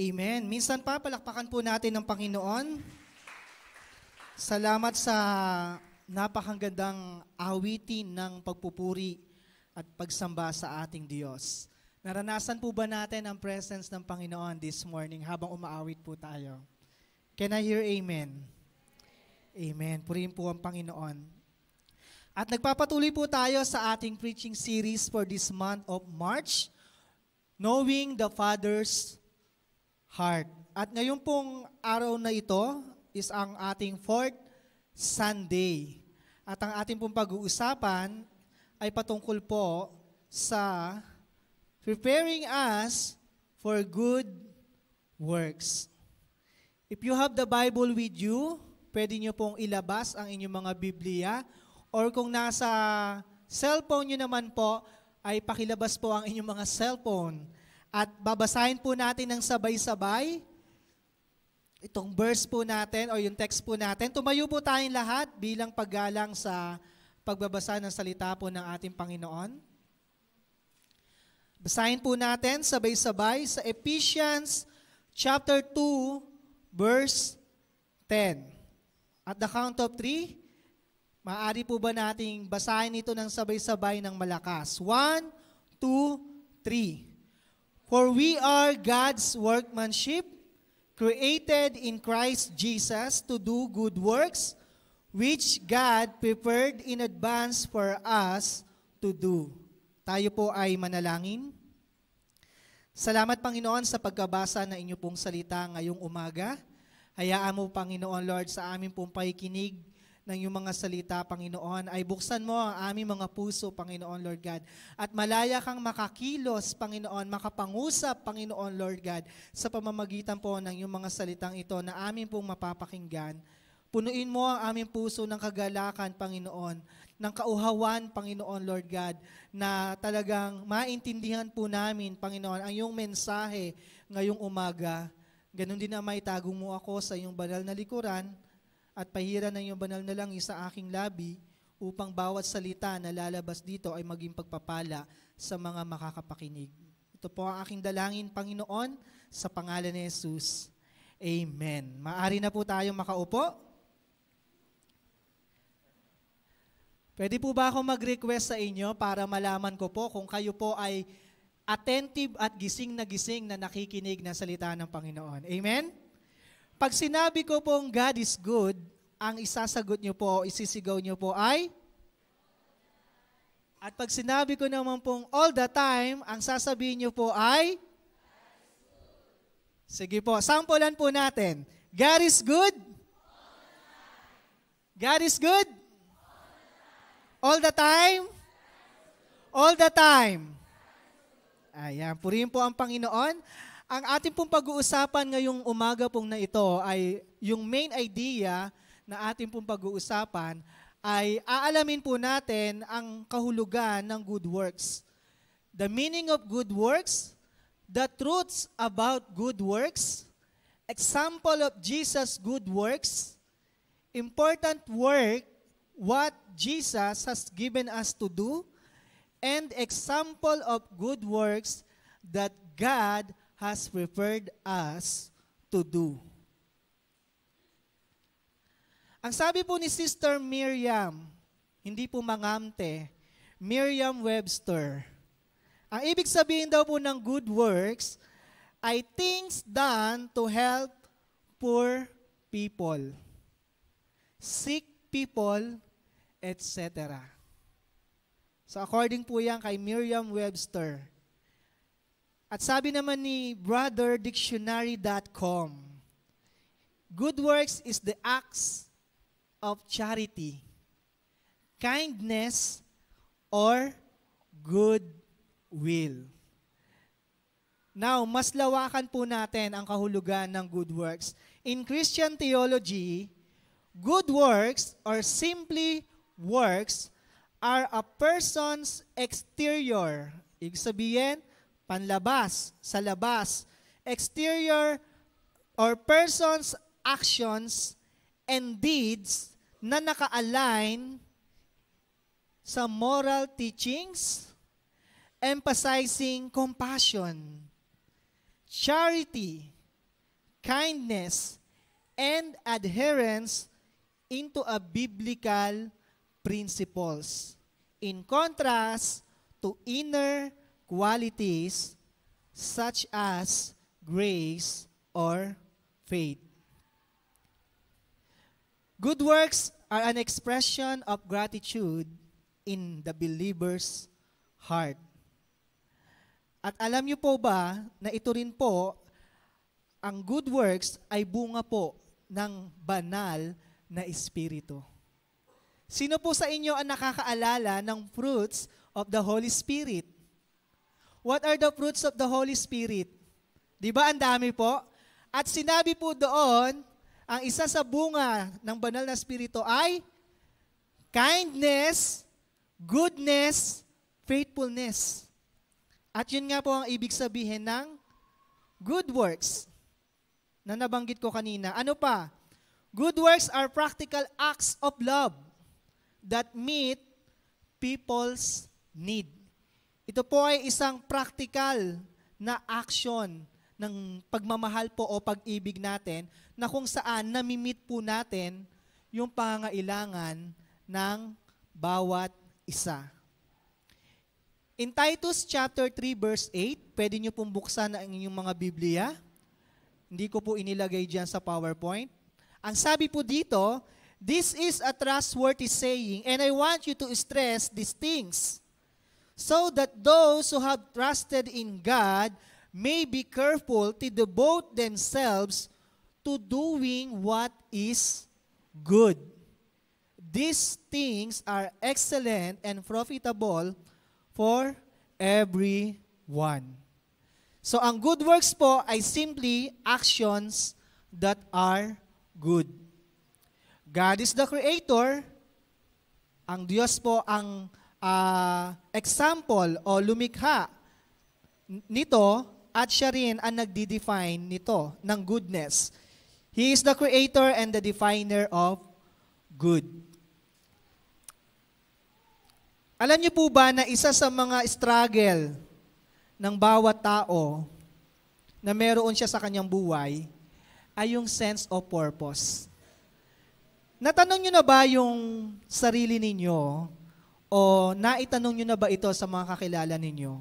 Amen. Minsan pa, palakpakan po natin ng Panginoon. Salamat sa napakagandang awitin ng pagpupuri at pagsamba sa ating Diyos. Naranasan po ba natin ang presence ng Panginoon this morning habang umaawit po tayo? Can I hear amen? Amen. Purihin po ang Panginoon. At nagpapatuloy po tayo sa ating preaching series for this month of March, Knowing the Father's heart. At ngayon pong araw na ito is ang ating fourth Sunday. At ang ating pong pag-uusapan ay patungkol po sa preparing us for good works. If you have the Bible with you, pwede nyo pong ilabas ang inyong mga Biblia or kung nasa cellphone nyo naman po, ay pakilabas po ang inyong mga cellphone at babasahin po natin ng sabay-sabay itong verse po natin o yung text po natin. Tumayo po tayong lahat bilang paggalang sa pagbabasa ng salita po ng ating Panginoon. Basahin po natin sabay-sabay sa Ephesians chapter 2 verse 10. At the count of 3, maaari po ba nating basahin ito ng sabay-sabay ng malakas? 1, 2, 3. For we are God's workmanship, created in Christ Jesus to do good works, which God prepared in advance for us to do. Tayo po ay manalangin. Salamat Panginoon sa pagkabasa na inyo pong salita ngayong umaga. Hayaan mo Panginoon Lord sa aming pong pakikinig ng iyong mga salita, Panginoon, ay buksan mo ang aming mga puso, Panginoon, Lord God. At malaya kang makakilos, Panginoon, makapangusap, Panginoon, Lord God, sa pamamagitan po ng iyong mga salitang ito na amin pong mapapakinggan. Punuin mo ang aming puso ng kagalakan, Panginoon, ng kauhawan, Panginoon, Lord God, na talagang maintindihan po namin, Panginoon, ang iyong mensahe ngayong umaga. Ganon din na maitago mo ako sa iyong banal na likuran at pahiran ng iyong banal na langis sa aking labi upang bawat salita na lalabas dito ay maging pagpapala sa mga makakapakinig. Ito po ang aking dalangin, Panginoon, sa pangalan ni Jesus. Amen. Maari na po tayong makaupo. Pwede po ba ako mag-request sa inyo para malaman ko po kung kayo po ay attentive at gising na gising na nakikinig ng salita ng Panginoon. Amen? Pag sinabi ko pong God is good, ang isasagot niyo po, isisigaw niyo po ay? At pag sinabi ko naman pong all the time, ang sasabihin niyo po ay? Sige po, sampulan po natin. God is good? God is good? All the time? All the time? Ayan, purihin po ang Panginoon. Ang ating pong pag-uusapan ngayong umaga pong na ito ay yung main idea na ating pong pag-uusapan ay aalamin po natin ang kahulugan ng good works. The meaning of good works, the truths about good works, example of Jesus' good works, important work, what Jesus has given us to do, and example of good works that God has prepared us to do. Ang sabi po ni Sister Miriam, hindi po mangamte, Miriam Webster. Ang ibig sabihin daw po ng good works ay things done to help poor people, sick people, etc. So according po yan kay Miriam Webster, at sabi naman ni brotherdictionary.com, Good works is the acts of charity, kindness, or good will. Now, mas lawakan po natin ang kahulugan ng good works. In Christian theology, good works or simply works are a person's exterior. Ibig sabihin, panlabas, sa labas, exterior or persons, actions, and deeds na naka-align sa moral teachings, emphasizing compassion, charity, kindness, and adherence into a biblical principles. In contrast to inner qualities such as grace or faith. Good works are an expression of gratitude in the believer's heart. At alam niyo po ba na ito rin po, ang good works ay bunga po ng banal na espiritu. Sino po sa inyo ang nakakaalala ng fruits of the Holy Spirit? What are the fruits of the Holy Spirit? Di ba ang dami po? At sinabi po doon, ang isa sa bunga ng banal na spirito ay kindness, goodness, faithfulness. At yun nga po ang ibig sabihin ng good works na nabanggit ko kanina. Ano pa? Good works are practical acts of love that meet people's need. Ito po ay isang practical na action ng pagmamahal po o pag-ibig natin na kung saan namimit po natin yung pangangailangan ng bawat isa. In Titus chapter 3 verse 8, pwede niyo pong buksan ang inyong mga Biblia. Hindi ko po inilagay diyan sa PowerPoint. Ang sabi po dito, this is a trustworthy saying and I want you to stress these things so that those who have trusted in God may be careful to devote themselves to doing what is good. These things are excellent and profitable for everyone. So ang good works po ay simply actions that are good. God is the creator. Ang Diyos po ang uh, example o lumikha nito at siya rin ang nagde define nito ng goodness. He is the creator and the definer of good. Alam niyo po ba na isa sa mga struggle ng bawat tao na meron siya sa kanyang buhay ay yung sense of purpose. Natanong niyo na ba yung sarili ninyo o naitanong nyo na ba ito sa mga kakilala ninyo?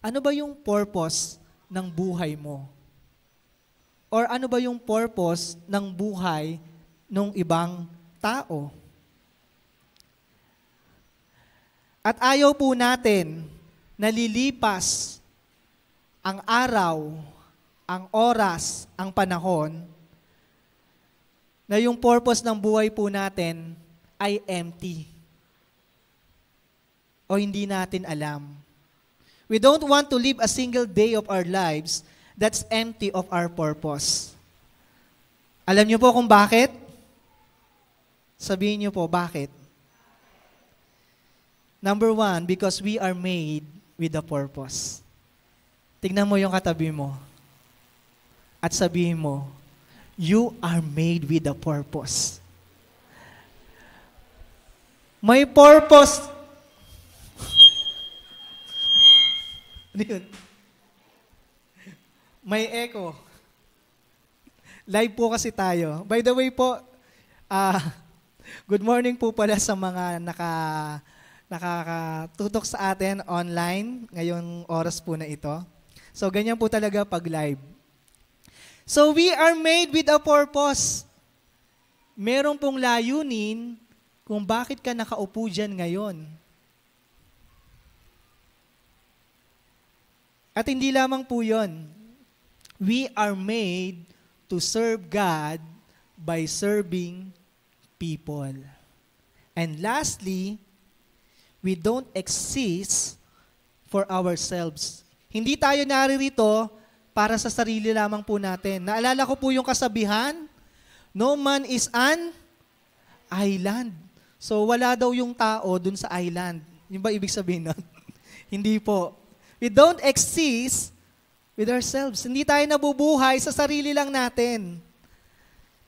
Ano ba yung purpose ng buhay mo? Or ano ba yung purpose ng buhay ng ibang tao? At ayaw po natin nalilipas ang araw, ang oras, ang panahon na yung purpose ng buhay po natin ay empty o hindi natin alam. We don't want to live a single day of our lives that's empty of our purpose. Alam niyo po kung bakit? Sabihin niyo po, bakit? Number one, because we are made with a purpose. Tignan mo yung katabi mo at sabihin mo, you are made with a purpose. May purpose Ano yun? May echo. Live po kasi tayo. By the way po, uh, good morning po pala sa mga naka nakakatutok sa atin online ngayong oras po na ito. So ganyan po talaga pag live. So we are made with a purpose. Meron pong layunin kung bakit ka nakaupo dyan ngayon. At hindi lamang po yun. We are made to serve God by serving people. And lastly, we don't exist for ourselves. Hindi tayo naririto para sa sarili lamang po natin. Naalala ko po yung kasabihan, no man is an island. So wala daw yung tao dun sa island. Yung ba ibig sabihin nun? Hindi po. We don't exist with ourselves. Hindi tayo nabubuhay sa sarili lang natin.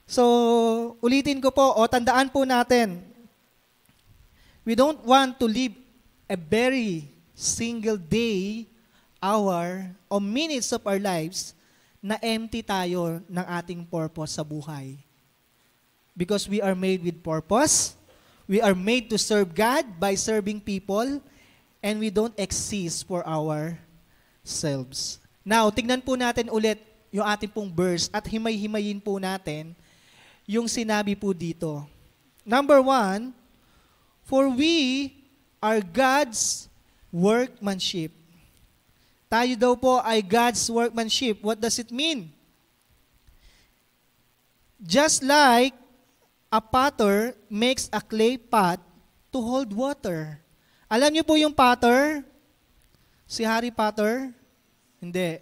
So, ulitin ko po, o tandaan po natin, we don't want to live a very single day, hour, or minutes of our lives na empty tayo ng ating purpose sa buhay. Because we are made with purpose. We are made to serve God by serving people and we don't exist for our selves. Now, tignan po natin ulit yung ating pong verse at himay-himayin po natin yung sinabi po dito. Number one, for we are God's workmanship. Tayo daw po ay God's workmanship. What does it mean? Just like a potter makes a clay pot to hold water. Alam niyo po yung Potter? Si Harry Potter? Hindi.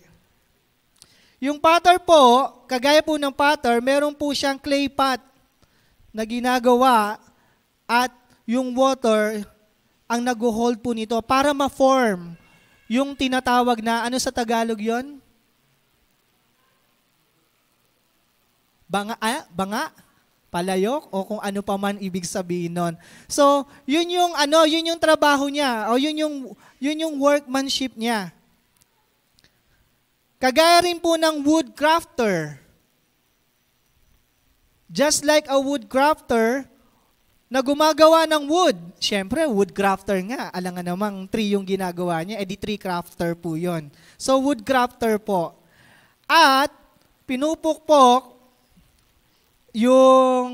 Yung Potter po, kagaya po ng Potter, meron po siyang clay pot na ginagawa at yung water ang nag-hold po nito para ma-form yung tinatawag na, ano sa Tagalog yon? Banga, ah, banga? palayok o kung ano pa man ibig sabihin nun. So, yun yung ano, yun yung trabaho niya o yun yung yun yung workmanship niya. Kagaya rin po ng woodcrafter. Just like a woodcrafter na gumagawa ng wood. Siyempre, woodcrafter nga. Alam nga namang tree yung ginagawa niya. E di tree crafter po yon. So, woodcrafter po. At pinupukpok yung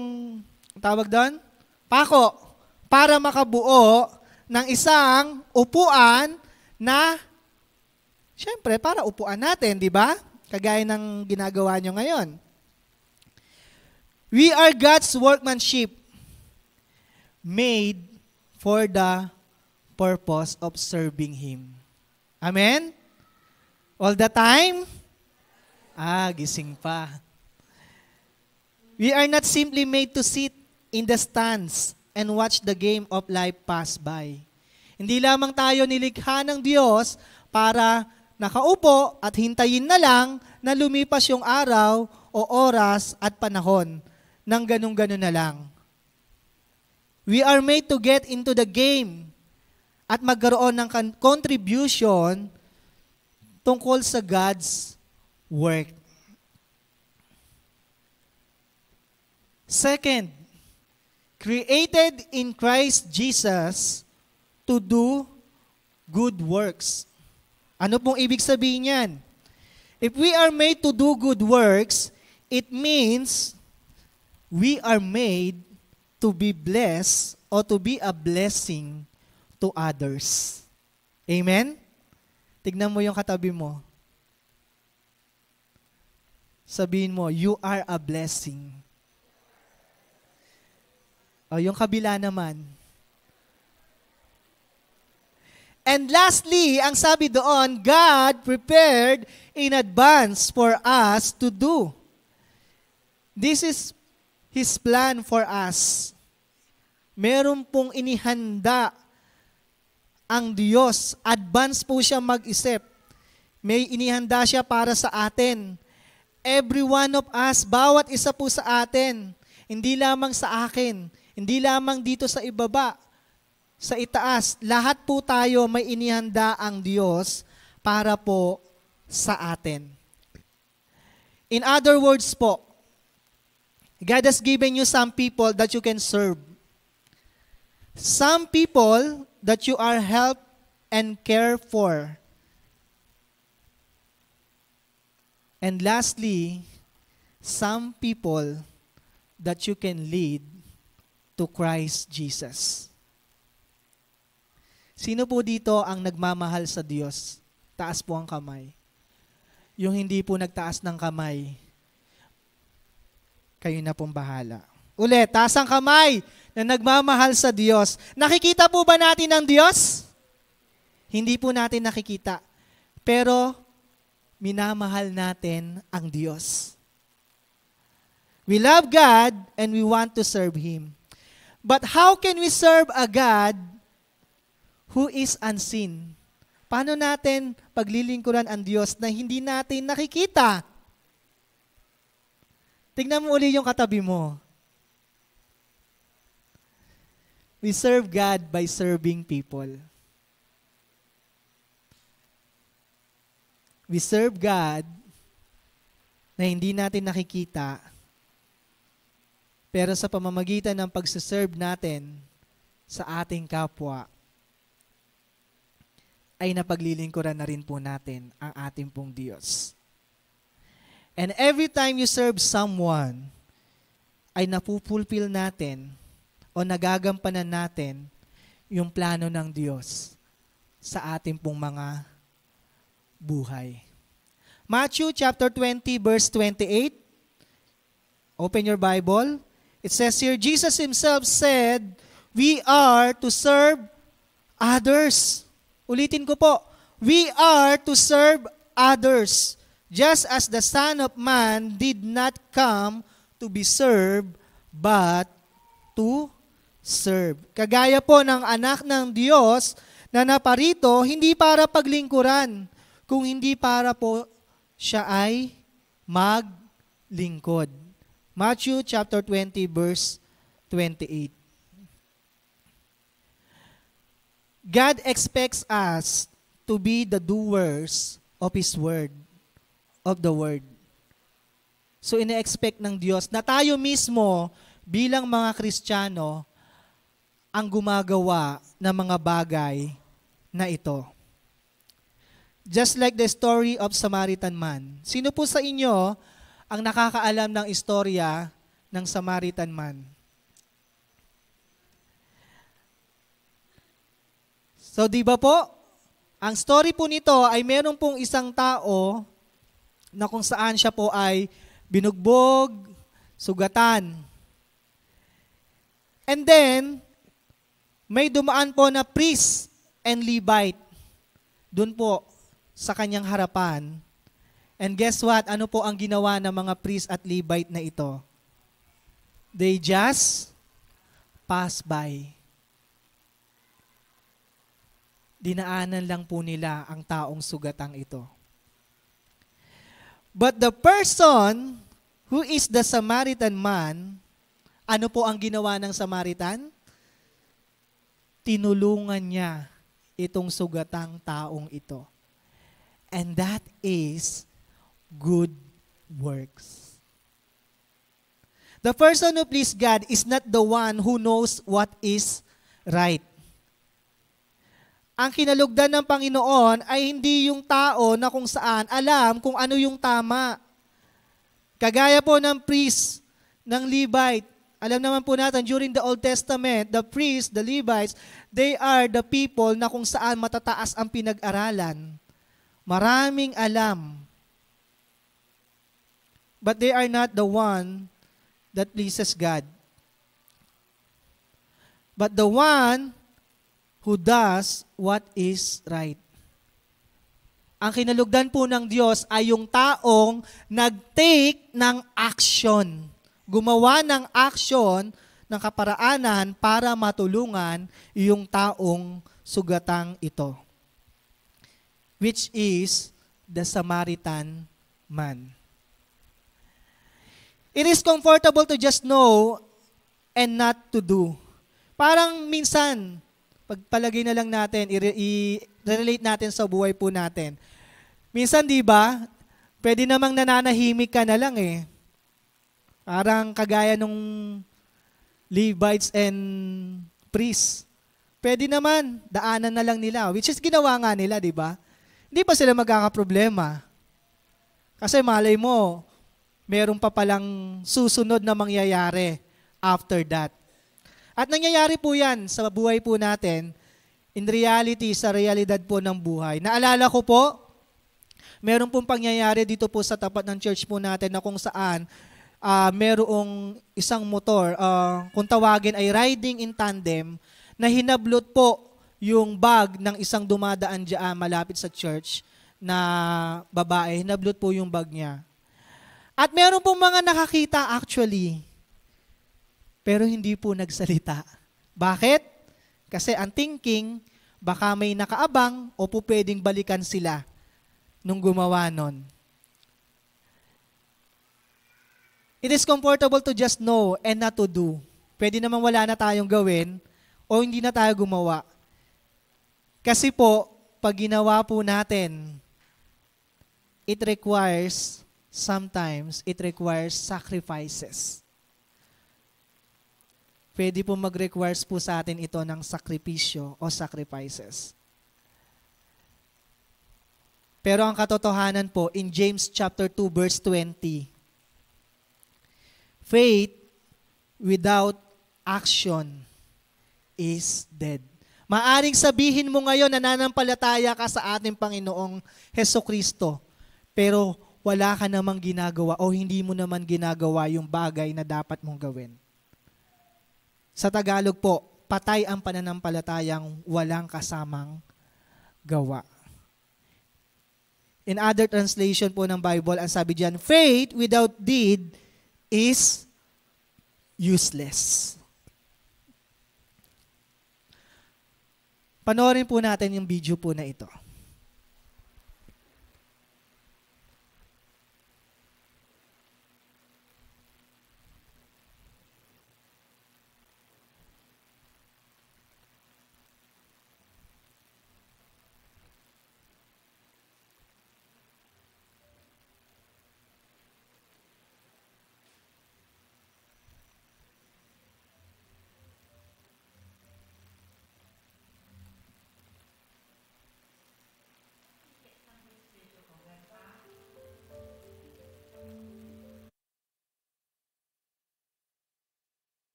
tawag doon? Pako. Para makabuo ng isang upuan na Siyempre, para upuan natin, di ba? Kagaya ng ginagawa nyo ngayon. We are God's workmanship made for the purpose of serving Him. Amen? All the time? Ah, gising pa. We are not simply made to sit in the stands and watch the game of life pass by. Hindi lamang tayo nilikha ng Diyos para nakaupo at hintayin na lang na lumipas yung araw o oras at panahon ng ganun-ganun na lang. We are made to get into the game at magkaroon ng contribution tungkol sa God's work. Second, created in Christ Jesus to do good works. Ano pong ibig sabihin niyan? If we are made to do good works, it means we are made to be blessed or to be a blessing to others. Amen? Tignan mo yung katabi mo. Sabihin mo, you are a blessing o, oh, yung kabila naman. And lastly, ang sabi doon, God prepared in advance for us to do. This is His plan for us. Meron pong inihanda ang Diyos. Advance po siya mag-isip. May inihanda siya para sa atin. Every one of us, bawat isa po sa atin, hindi lamang sa akin, hindi lamang dito sa ibaba, sa itaas, lahat po tayo may inihanda ang Diyos para po sa atin. In other words po, God has given you some people that you can serve. Some people that you are help and care for. And lastly, some people that you can lead to Christ Jesus. Sino po dito ang nagmamahal sa Diyos? Taas po ang kamay. Yung hindi po nagtaas ng kamay, kayo na pong bahala. Uli, taas ang kamay na nagmamahal sa Diyos. Nakikita po ba natin ang Diyos? Hindi po natin nakikita. Pero, minamahal natin ang Diyos. We love God and we want to serve Him. But how can we serve a God who is unseen? Paano natin paglilingkuran ang Diyos na hindi natin nakikita? Tignan mo uli yung katabi mo. We serve God by serving people. We serve God na hindi natin nakikita pero sa pamamagitan ng pagsiserve natin sa ating kapwa, ay napaglilingkuran na rin po natin ang ating pong Diyos. And every time you serve someone, ay napupulfill natin o nagagampanan natin yung plano ng Diyos sa ating pong mga buhay. Matthew chapter 20 verse 28. Open your Bible. It says here, Jesus himself said, we are to serve others. Ulitin ko po, we are to serve others, just as the Son of Man did not come to be served, but to serve. Kagaya po ng anak ng Diyos na naparito, hindi para paglingkuran, kung hindi para po siya ay maglingkod. Matthew chapter 20 verse 28. God expects us to be the doers of His Word, of the Word. So ina-expect ng Diyos na tayo mismo bilang mga Kristiyano ang gumagawa ng mga bagay na ito. Just like the story of Samaritan man. Sino po sa inyo ang nakakaalam ng istorya ng Samaritan man. So di ba po, ang story po nito ay meron pong isang tao na kung saan siya po ay binugbog, sugatan. And then, may dumaan po na priest and Levite doon po sa kanyang harapan And guess what? Ano po ang ginawa ng mga priest at Levite na ito? They just pass by. Dinaanan lang po nila ang taong sugatang ito. But the person who is the Samaritan man, ano po ang ginawa ng Samaritan? Tinulungan niya itong sugatang taong ito. And that is good works. The person who pleases God is not the one who knows what is right. Ang kinalugdan ng Panginoon ay hindi yung tao na kung saan alam kung ano yung tama. Kagaya po ng priest, ng Levite, alam naman po natin, during the Old Testament, the priests, the Levites, they are the people na kung saan matataas ang pinag-aralan. Maraming alam but they are not the one that pleases God. But the one who does what is right. Ang kinalugdan po ng Diyos ay yung taong nag-take ng action. Gumawa ng action ng kaparaanan para matulungan yung taong sugatang ito. Which is the Samaritan man. It is comfortable to just know and not to do. Parang minsan, pagpalagay na lang natin, i-relate natin sa buhay po natin. Minsan, di ba, pwede namang nananahimik ka na lang eh. Parang kagaya nung Levites and priests. Pwede naman, daanan na lang nila. Which is ginawa nga nila, di ba? Hindi pa sila magkakaproblema. Kasi malay mo, meron pa palang susunod na mangyayari after that. At nangyayari po yan sa buhay po natin, in reality, sa realidad po ng buhay. Naalala ko po, meron pong pangyayari dito po sa tapat ng church po natin na kung saan uh, merong isang motor, uh, kung tawagin ay riding in tandem, na hinablot po yung bag ng isang dumadaan dyan malapit sa church na babae, hinablot po yung bag niya. At meron pong mga nakakita actually, pero hindi po nagsalita. Bakit? Kasi ang thinking, baka may nakaabang o po pwedeng balikan sila nung gumawa nun. It is comfortable to just know and not to do. Pwede naman wala na tayong gawin o hindi na tayo gumawa. Kasi po, pag ginawa po natin, it requires sometimes it requires sacrifices. Pwede po mag-requires po sa atin ito ng sakripisyo o sacrifices. Pero ang katotohanan po in James chapter 2 verse 20. Faith without action is dead. Maaring sabihin mo ngayon na nananampalataya ka sa ating Panginoong Heso Kristo, pero wala ka namang ginagawa o hindi mo naman ginagawa yung bagay na dapat mong gawin. Sa Tagalog po, patay ang pananampalatayang walang kasamang gawa. In other translation po ng Bible, ang sabi diyan, faith without deed is useless. Panoorin po natin yung video po na ito.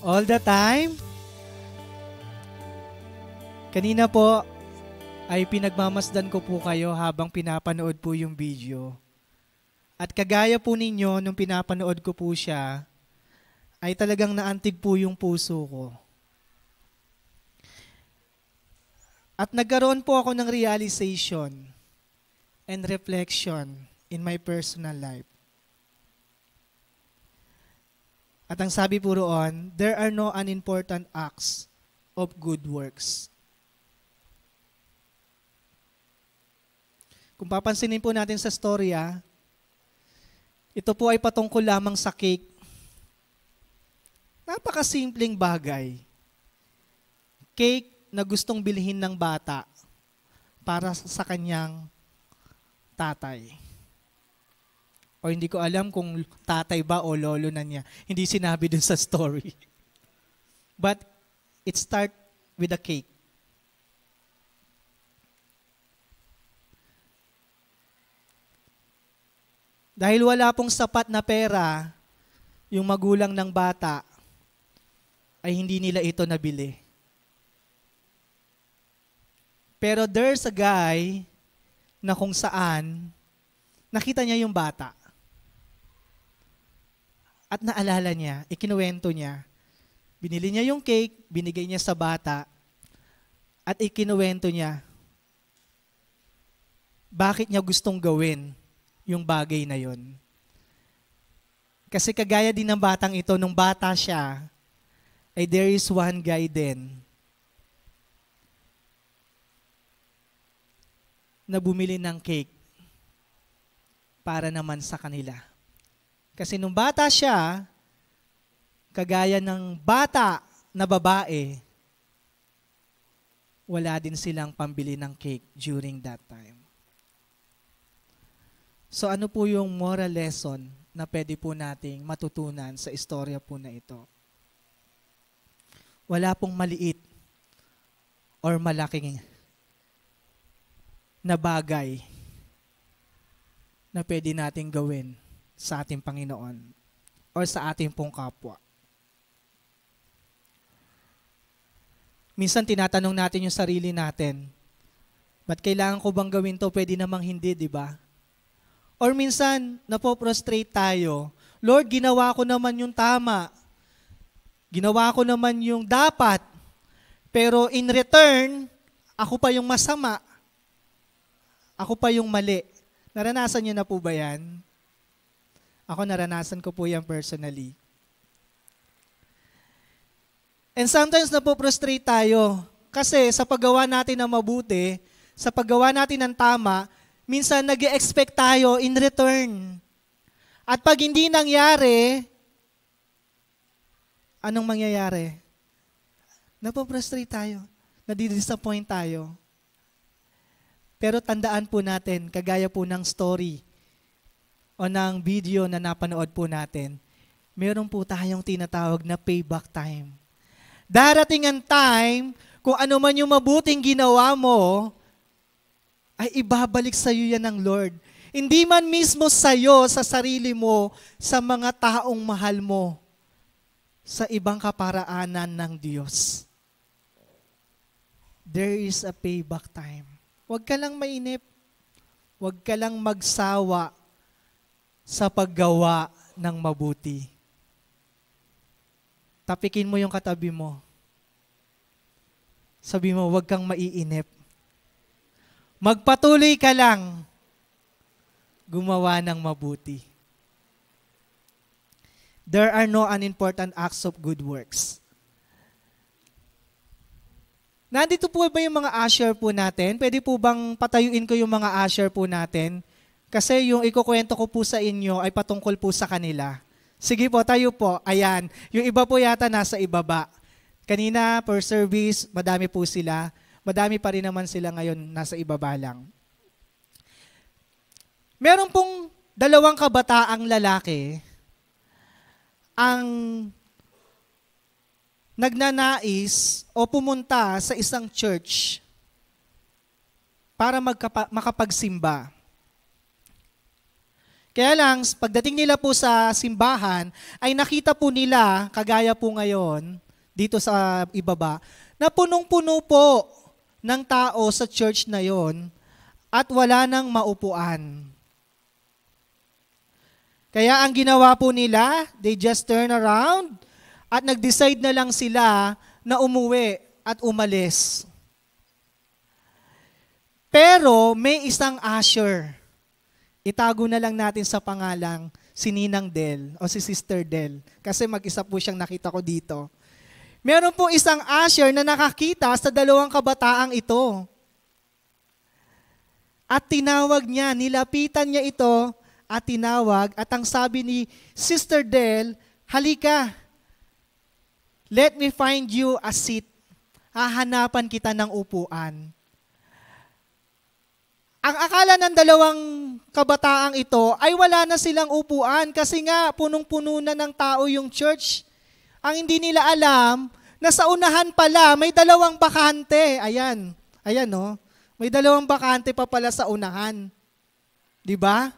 All the time? Kanina po ay pinagmamasdan ko po kayo habang pinapanood po yung video. At kagaya po ninyo, nung pinapanood ko po siya, ay talagang naantig po yung puso ko. At nagkaroon po ako ng realization and reflection in my personal life. At ang sabi po roon, there are no unimportant acts of good works. Kung papansinin po natin sa storya, ito po ay patungkol lamang sa cake. Napakasimpleng bagay. Cake na gustong bilhin ng bata para sa kanyang tatay. O hindi ko alam kung tatay ba o lolo na niya. Hindi sinabi dun sa story. But it start with a cake. Dahil wala pong sapat na pera, yung magulang ng bata ay hindi nila ito nabili. Pero there's a guy na kung saan nakita niya yung bata. At naalala niya, ikinuwento niya, binili niya yung cake, binigay niya sa bata, at ikinuwento niya, bakit niya gustong gawin yung bagay na yon. Kasi kagaya din ng batang ito, nung bata siya, ay there is one guy din na bumili ng cake para naman sa kanila. Kasi nung bata siya, kagaya ng bata na babae, wala din silang pambili ng cake during that time. So ano po yung moral lesson na pwede po nating matutunan sa istorya po na ito? Wala pong maliit or malaking na bagay na pwede nating gawin sa ating Panginoon or sa ating pong kapwa. Minsan tinatanong natin yung sarili natin, ba't kailangan ko bang gawin to? Pwede namang hindi, di ba? Or minsan, napoprostrate tayo, Lord, ginawa ko naman yung tama. Ginawa ko naman yung dapat. Pero in return, ako pa yung masama. Ako pa yung mali. Naranasan niyo na po ba yan? Ako naranasan ko po yan personally. And sometimes napoprostrate tayo kasi sa paggawa natin ng mabuti, sa paggawa natin ng tama, minsan nag expect tayo in return. At pag hindi nangyari, anong mangyayari? Napoprostrate tayo. Nadidisappoint tayo. Pero tandaan po natin, kagaya po ng story o ng video na napanood po natin, meron po tayong tinatawag na payback time. Darating ang time kung ano man yung mabuting ginawa mo, ay ibabalik sa iyo yan ng Lord. Hindi man mismo sa iyo, sa sarili mo, sa mga taong mahal mo, sa ibang kaparaanan ng Diyos. There is a payback time. Huwag ka lang mainip. Huwag ka lang magsawa sa paggawa ng mabuti. Tapikin mo yung katabi mo. Sabi mo, huwag kang maiinip. Magpatuloy ka lang gumawa ng mabuti. There are no unimportant acts of good works. Nandito po ba yung mga usher po natin? Pwede po bang patayuin ko yung mga usher po natin? Kasi yung ikukwento ko po sa inyo ay patungkol po sa kanila. Sige po, tayo po. Ayan. Yung iba po yata nasa ibaba. Kanina, per service, madami po sila. Madami pa rin naman sila ngayon, nasa ibaba lang. Meron pong dalawang kabataang lalaki ang nagnanais o pumunta sa isang church para magkapa- makapagsimba. Kaya lang, pagdating nila po sa simbahan, ay nakita po nila, kagaya po ngayon, dito sa ibaba, na punong-puno po ng tao sa church na yon at wala nang maupuan. Kaya ang ginawa po nila, they just turn around at nag-decide na lang sila na umuwi at umalis. Pero may isang usher itago na lang natin sa pangalang si Ninang Del o si Sister Del. Kasi mag-isa po siyang nakita ko dito. Meron po isang usher na nakakita sa dalawang kabataang ito. At tinawag niya, nilapitan niya ito at tinawag at ang sabi ni Sister Del, halika, let me find you a seat. Hahanapan kita ng upuan. Ang akala ng dalawang kabataang ito ay wala na silang upuan kasi nga punong-puno na ng tao yung church. Ang hindi nila alam, na sa unahan pala may dalawang bakante. Ayan, ayan no. Oh. May dalawang bakante pa pala sa unahan. 'Di ba?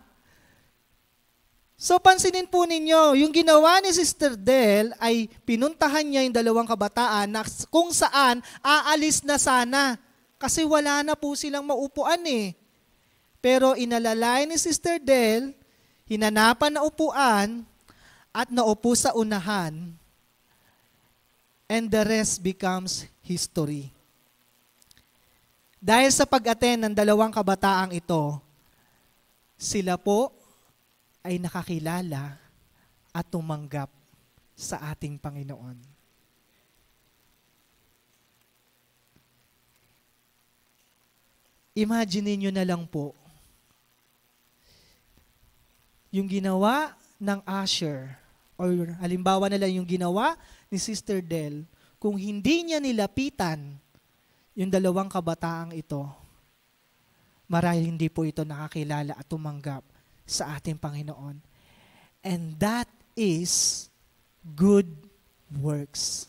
So pansinin po ninyo, yung ginawa ni Sister Del ay pinuntahan niya yung dalawang kabataan na kung saan aalis na sana kasi wala na po silang maupuan eh. Pero inalalay ni Sister Del, hinanapan na upuan at naupo sa unahan and the rest becomes history. Dahil sa pag-attend ng dalawang kabataang ito, sila po ay nakakilala at tumanggap sa ating Panginoon. Imagine niyo na lang po yung ginawa ng Asher or halimbawa na lang yung ginawa ni Sister Del kung hindi niya nilapitan yung dalawang kabataang ito. Marahil hindi po ito nakakilala at tumanggap sa ating Panginoon. And that is good works.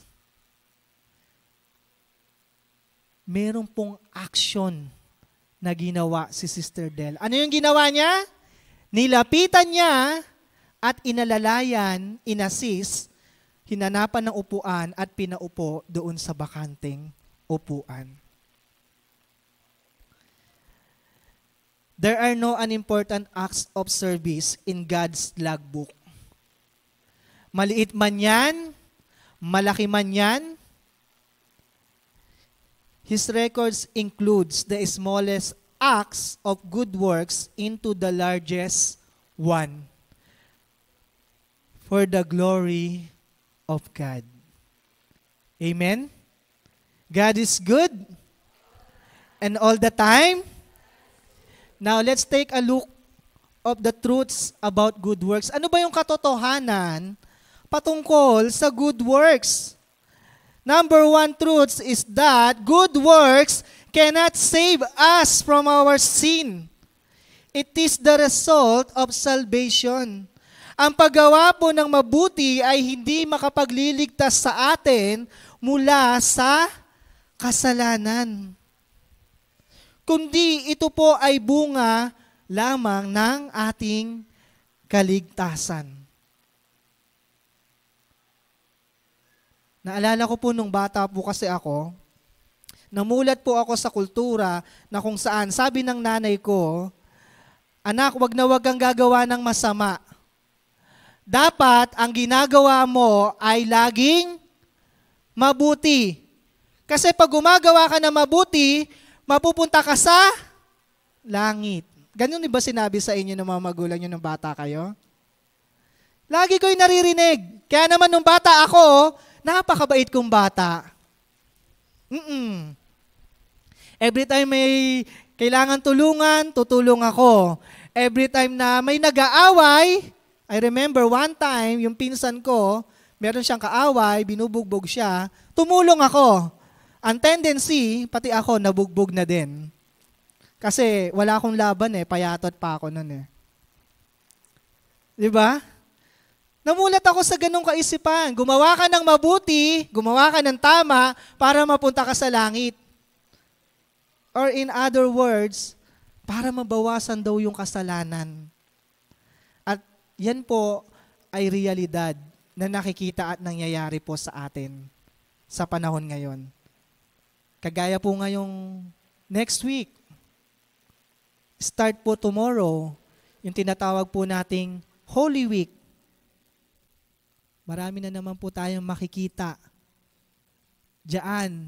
Meron pong action na ginawa si Sister Del. Ano yung ginawa niya? Nilapitan niya at inalalayan, inasis, hinanapan ng upuan at pinaupo doon sa bakanting upuan. There are no unimportant acts of service in God's logbook. Maliit man yan, malaki man yan, His records includes the smallest acts of good works into the largest one for the glory of God. Amen? God is good and all the time. Now, let's take a look of the truths about good works. Ano ba yung katotohanan patungkol sa good works? Number one truth is that good works cannot save us from our sin. It is the result of salvation. Ang paggawa po ng mabuti ay hindi makapagliligtas sa atin mula sa kasalanan. Kundi ito po ay bunga lamang ng ating kaligtasan. Naalala ko po nung bata po kasi ako, Namulat po ako sa kultura na kung saan, sabi ng nanay ko, Anak, wag na wag kang gagawa ng masama. Dapat ang ginagawa mo ay laging mabuti. Kasi pag gumagawa ka na mabuti, mapupunta ka sa langit. Ganun ba sinabi sa inyo ng mga magulang nyo nung bata kayo? Lagi ko'y naririnig. Kaya naman nung bata ako, napakabait kong bata. Mm-mm. Every time may kailangan tulungan, tutulong ako. Every time na may nag-aaway, I remember one time, yung pinsan ko, meron siyang kaaway, binubugbog siya, tumulong ako. Ang tendency, pati ako, nabugbog na din. Kasi wala akong laban eh, payatot pa ako nun eh. Di ba? Namulat ako sa ganong kaisipan. Gumawa ka ng mabuti, gumawa ka ng tama para mapunta ka sa langit. Or in other words, para mabawasan daw yung kasalanan. At yan po ay realidad na nakikita at nangyayari po sa atin sa panahon ngayon. Kagaya po ngayong next week, start po tomorrow, yung tinatawag po nating Holy Week. Marami na naman po tayong makikita diyan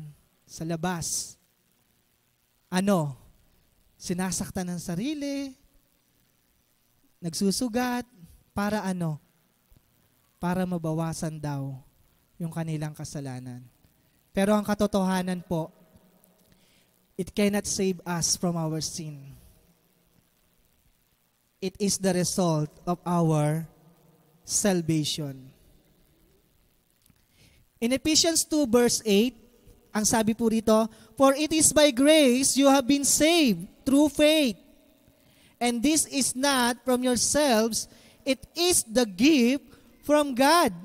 sa labas ano, sinasaktan ng sarili, nagsusugat, para ano? Para mabawasan daw yung kanilang kasalanan. Pero ang katotohanan po, it cannot save us from our sin. It is the result of our salvation. In Ephesians 2 verse 8, ang sabi po rito, For it is by grace you have been saved through faith. And this is not from yourselves, it is the gift from God.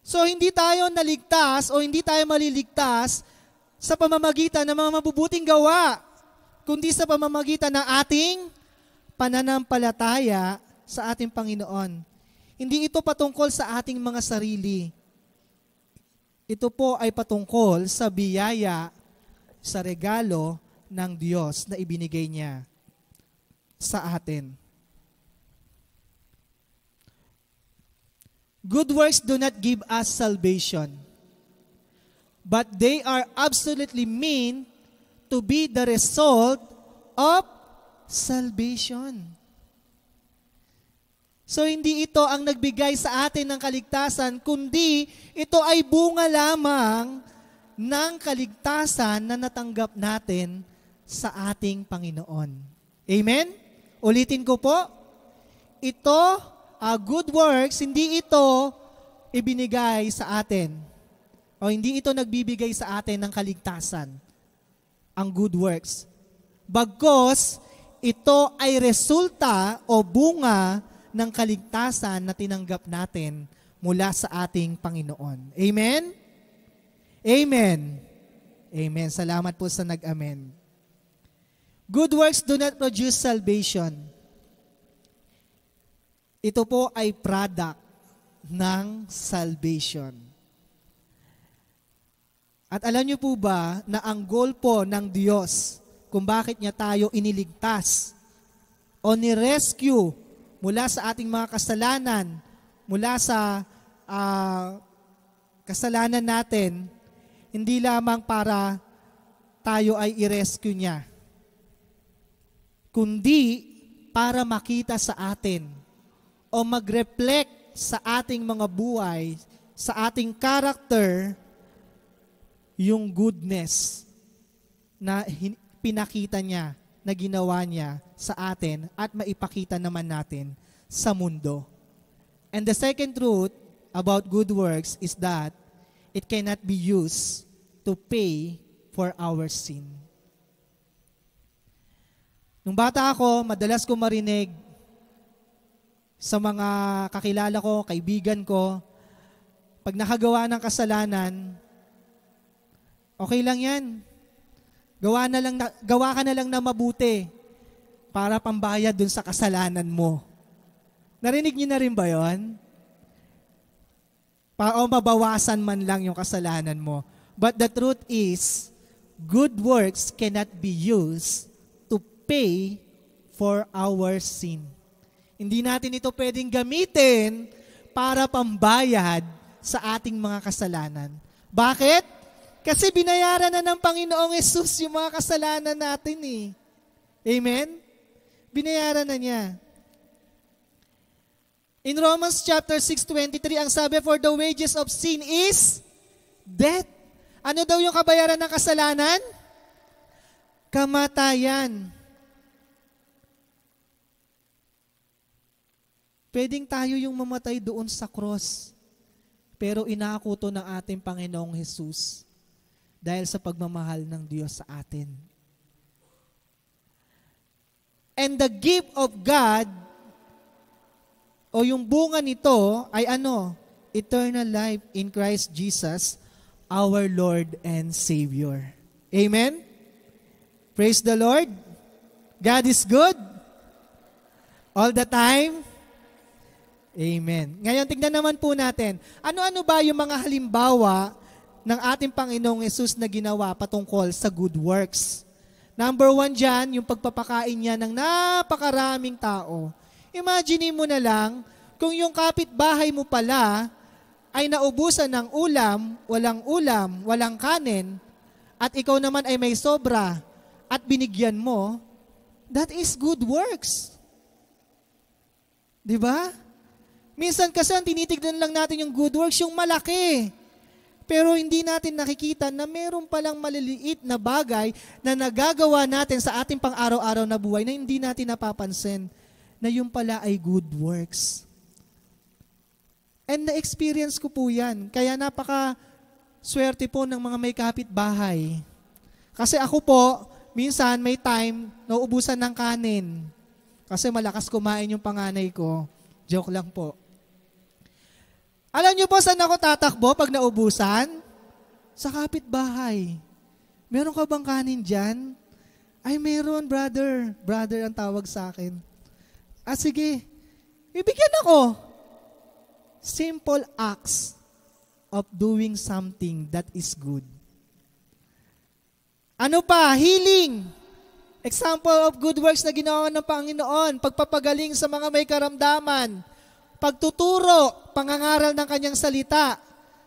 So hindi tayo naligtas o hindi tayo maliligtas sa pamamagitan ng mga mabubuting gawa, kundi sa pamamagitan ng ating pananampalataya sa ating Panginoon. Hindi ito patungkol sa ating mga sarili ito po ay patungkol sa biyaya sa regalo ng Diyos na ibinigay niya sa atin. Good works do not give us salvation, but they are absolutely mean to be the result of salvation. So hindi ito ang nagbigay sa atin ng kaligtasan, kundi ito ay bunga lamang ng kaligtasan na natanggap natin sa ating Panginoon. Amen? Ulitin ko po, ito, uh, good works, hindi ito ibinigay sa atin. O hindi ito nagbibigay sa atin ng kaligtasan, ang good works. Bagkos, ito ay resulta o bunga ng kaligtasan na tinanggap natin mula sa ating Panginoon. Amen? Amen. Amen. Salamat po sa nag-amen. Good works do not produce salvation. Ito po ay product ng salvation. At alam niyo po ba na ang goal po ng Diyos kung bakit niya tayo iniligtas o ni-rescue mula sa ating mga kasalanan, mula sa uh, kasalanan natin, hindi lamang para tayo ay i-rescue niya, kundi para makita sa atin o mag-reflect sa ating mga buhay, sa ating character, yung goodness na pinakita niya na ginawa niya sa atin at maipakita naman natin sa mundo. And the second truth about good works is that it cannot be used to pay for our sin. Nung bata ako, madalas ko marinig sa mga kakilala ko, kaibigan ko, pag nakagawa ng kasalanan, okay lang yan, Gawa, na lang na, gawa ka na lang na mabuti para pambayad dun sa kasalanan mo. Narinig niyo na rin ba yon? Pa o mabawasan man lang yung kasalanan mo. But the truth is, good works cannot be used to pay for our sin. Hindi natin ito pwedeng gamitin para pambayad sa ating mga kasalanan. Bakit? Kasi binayaran na ng Panginoong Yesus yung mga kasalanan natin eh. Amen? Binayaran na niya. In Romans chapter 6:23 ang sabi for the wages of sin is death. Ano daw yung kabayaran ng kasalanan? Kamatayan. Pwedeng tayo yung mamatay doon sa cross. Pero inako to ng ating Panginoong Hesus dahil sa pagmamahal ng Diyos sa atin. And the gift of God o yung bunga nito ay ano? Eternal life in Christ Jesus, our Lord and Savior. Amen? Praise the Lord. God is good all the time. Amen. Ngayon, tingnan naman po natin, ano-ano ba yung mga halimbawa ng ating Panginoong Yesus na ginawa patungkol sa good works. Number one dyan, yung pagpapakain niya ng napakaraming tao. Imagine mo na lang, kung yung kapitbahay mo pala ay naubusan ng ulam, walang ulam, walang kanin, at ikaw naman ay may sobra at binigyan mo, that is good works. Di ba? Minsan kasi ang tinitignan lang natin yung good works, yung malaki. Pero hindi natin nakikita na meron palang maliliit na bagay na nagagawa natin sa ating pang-araw-araw na buhay na hindi natin napapansin na yung pala ay good works. And na-experience ko po yan. Kaya napaka swerte po ng mga may kapitbahay. Kasi ako po, minsan may time, nauubusan ng kanin. Kasi malakas kumain yung panganay ko. Joke lang po. Alam niyo po saan ako tatakbo pag naubusan? Sa kapitbahay. Meron ka bang kanin dyan? Ay, meron, brother. Brother ang tawag sa akin. Ah, sige. Ibigyan ako. Simple acts of doing something that is good. Ano pa? Healing. Example of good works na ginawa ng Panginoon. Pagpapagaling sa mga may karamdaman pagtuturo, pangangaral ng kanyang salita,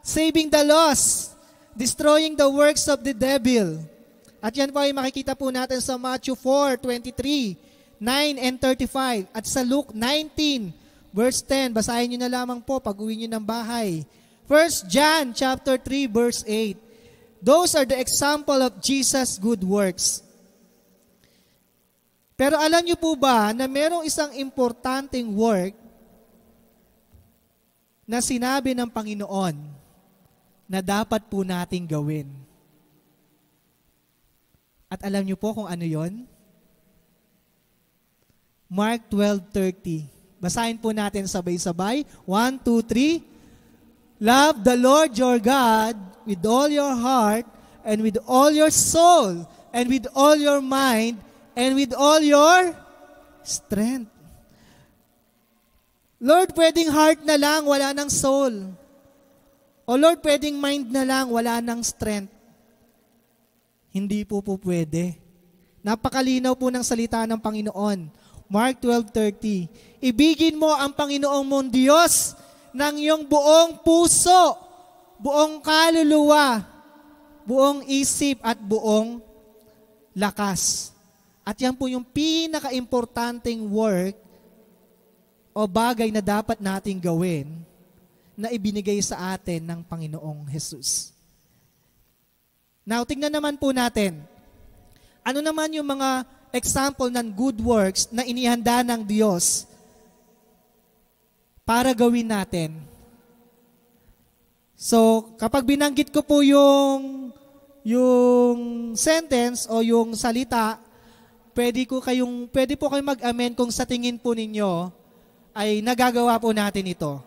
saving the lost, destroying the works of the devil. At yan po ay makikita po natin sa Matthew 4, 23, 9 and 35 at sa Luke 19, verse 10. Basahin niyo na lamang po pag uwi niyo ng bahay. 1 John chapter 3, verse 8. Those are the example of Jesus' good works. Pero alam niyo po ba na merong isang importanting work na sinabi ng Panginoon na dapat po nating gawin. At alam niyo po kung ano yon? Mark 12.30. Basahin po natin sabay-sabay. 1, 2, 3. Love the Lord your God with all your heart and with all your soul and with all your mind and with all your strength. Lord, pwedeng heart na lang, wala ng soul. O Lord, pwedeng mind na lang, wala ng strength. Hindi po po pwede. Napakalinaw po ng salita ng Panginoon. Mark 12.30 Ibigin mo ang Panginoong mong Diyos ng iyong buong puso, buong kaluluwa, buong isip at buong lakas. At yan po yung pinaka-importanting work o bagay na dapat nating gawin na ibinigay sa atin ng Panginoong Jesus. Now, tingnan naman po natin, ano naman yung mga example ng good works na inihanda ng Diyos para gawin natin. So, kapag binanggit ko po yung yung sentence o yung salita, pwede ko kayong pwede po kayong mag-amen kung sa tingin po ninyo ay nagagawa po natin ito.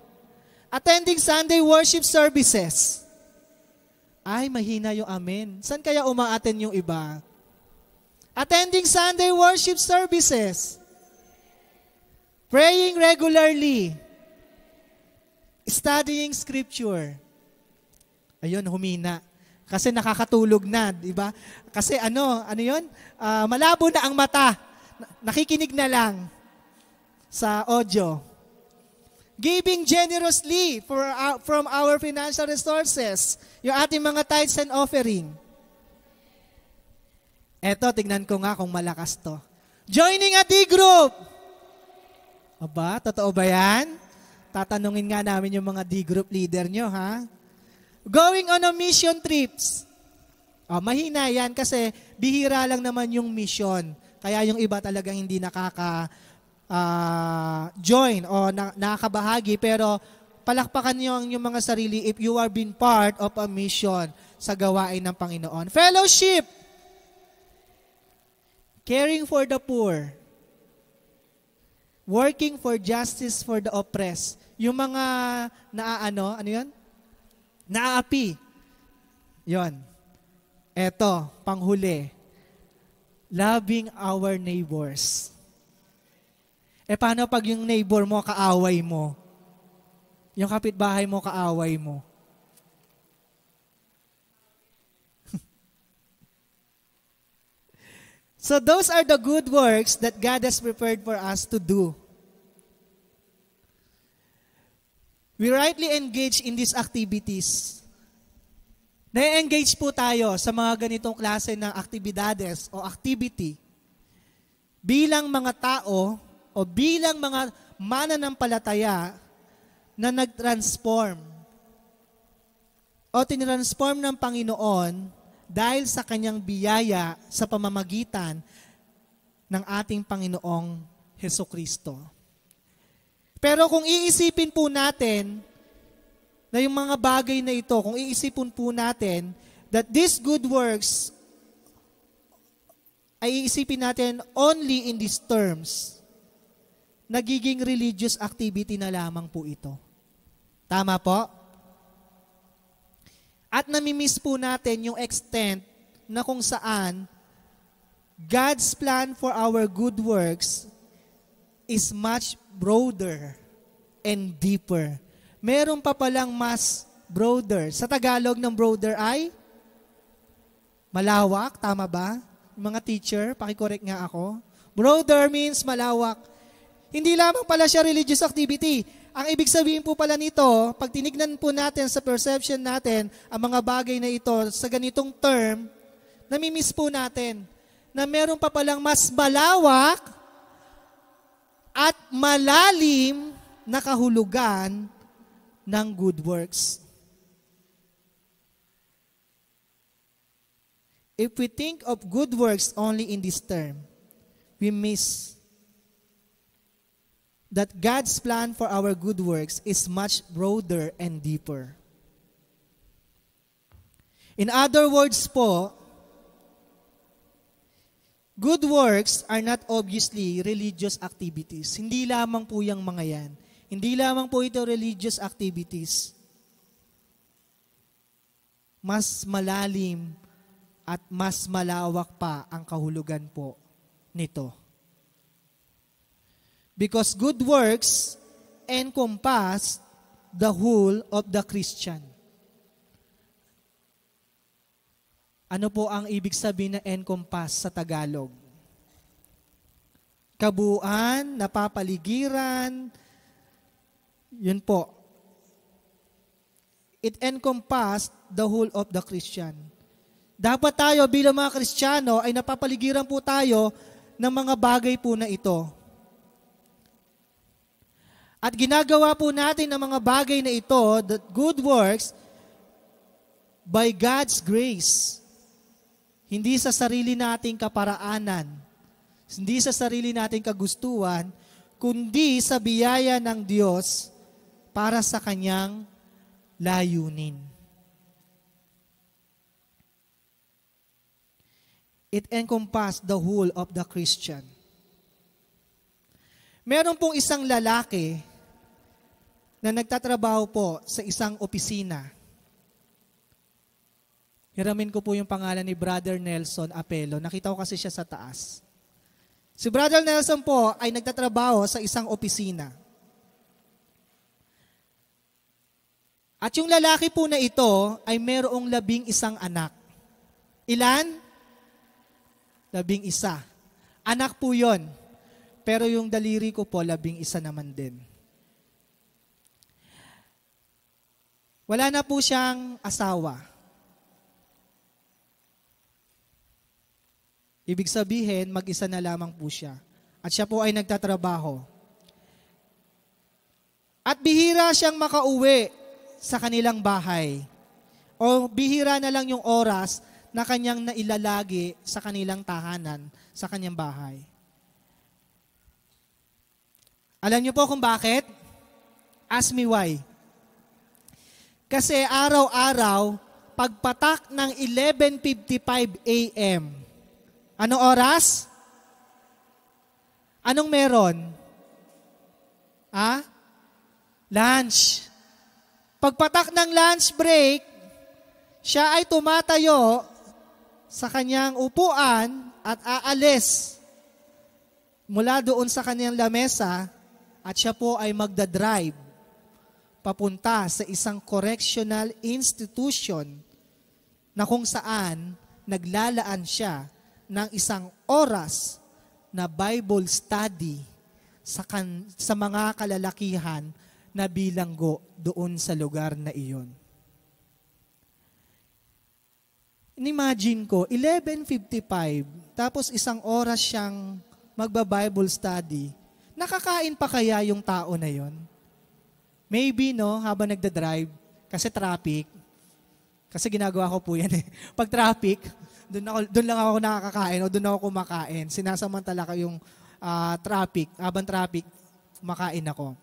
Attending Sunday worship services. Ay, mahina yung amen. San kaya umaaten yung iba? Attending Sunday worship services. Praying regularly. Studying scripture. Ayun, humina. Kasi nakakatulog na, di ba? Kasi ano, ano yun? Uh, malabo na ang mata. Nakikinig na lang sa audio. Giving generously for, uh, from our financial resources, yung ating mga tithes and offering. Eto, tignan ko nga kung malakas to. Joining a D-group! Aba, totoo ba yan? Tatanungin nga namin yung mga D-group leader nyo, ha? Going on a mission trips. Oh, mahina yan kasi bihira lang naman yung mission. Kaya yung iba talagang hindi nakaka uh, join o na, nakakabahagi pero palakpakan niyo ang inyong mga sarili if you are being part of a mission sa gawain ng Panginoon. Fellowship! Caring for the poor. Working for justice for the oppressed. Yung mga naaano, ano yun? Naaapi. Yun. Eto, panghuli. Loving our neighbors. Eh paano pag yung neighbor mo, kaaway mo? Yung kapitbahay mo, kaaway mo? so those are the good works that God has prepared for us to do. We rightly engage in these activities. Na-engage po tayo sa mga ganitong klase ng aktibidades o activity bilang mga tao o bilang mga mananampalataya na nag-transform o tinransform ng Panginoon dahil sa kanyang biyaya sa pamamagitan ng ating Panginoong Heso Kristo. Pero kung iisipin po natin na yung mga bagay na ito, kung iisipin po natin that these good works ay iisipin natin only in these terms nagiging religious activity na lamang po ito. Tama po? At namimiss po natin yung extent na kung saan God's plan for our good works is much broader and deeper. Meron pa palang mas broader. Sa Tagalog ng broader ay malawak, tama ba? Mga teacher, pakicorrect nga ako. Broader means malawak. Hindi lamang pala siya religious activity. Ang ibig sabihin po pala nito, pag tinignan po natin sa perception natin ang mga bagay na ito sa ganitong term, namimiss po natin na meron pa palang mas malawak at malalim na kahulugan ng good works. If we think of good works only in this term, we miss that God's plan for our good works is much broader and deeper. In other words po, good works are not obviously religious activities. Hindi lamang po yung mga yan. Hindi lamang po ito religious activities. Mas malalim at mas malawak pa ang kahulugan po nito because good works encompass the whole of the Christian. Ano po ang ibig sabihin na encompass sa Tagalog? Kabuuan, napapaligiran, yun po. It encompassed the whole of the Christian. Dapat tayo bilang mga Kristiyano ay napapaligiran po tayo ng mga bagay po na ito. At ginagawa po natin ang mga bagay na ito, the good works, by God's grace. Hindi sa sarili nating kaparaanan, hindi sa sarili nating kagustuhan, kundi sa biyaya ng Diyos para sa kanyang layunin. It encompasses the whole of the Christian. Meron pong isang lalaki na nagtatrabaho po sa isang opisina. Hiramin ko po yung pangalan ni Brother Nelson Apelo. Nakita ko kasi siya sa taas. Si Brother Nelson po ay nagtatrabaho sa isang opisina. At yung lalaki po na ito ay merong labing isang anak. Ilan? Labing isa. Anak po yon. Pero yung daliri ko po, labing isa naman din. Wala na po siyang asawa. Ibig sabihin, mag-isa na lamang po siya. At siya po ay nagtatrabaho. At bihira siyang makauwi sa kanilang bahay. O bihira na lang yung oras na kanyang nailalagi sa kanilang tahanan, sa kanyang bahay. Alam niyo po kung bakit? Ask me why. Kasi araw-araw, pagpatak ng 11.55 a.m. Anong oras? Anong meron? Ha? Lunch. Pagpatak ng lunch break, siya ay tumatayo sa kanyang upuan at aalis mula doon sa kanyang lamesa at siya po ay magdadrive papunta sa isang correctional institution na kung saan naglalaan siya ng isang oras na Bible study sa, kan, sa mga kalalakihan na bilanggo doon sa lugar na iyon. Inimagine ko, 11.55, tapos isang oras siyang magba-Bible study, nakakain pa kaya yung tao na yon? Maybe, no, habang nagda-drive, kasi traffic, kasi ginagawa ko po yan eh. Pag traffic, doon, ako, doon lang ako nakakakain o doon ako kumakain. Sinasamantala ko yung uh, traffic, habang traffic, makain ako.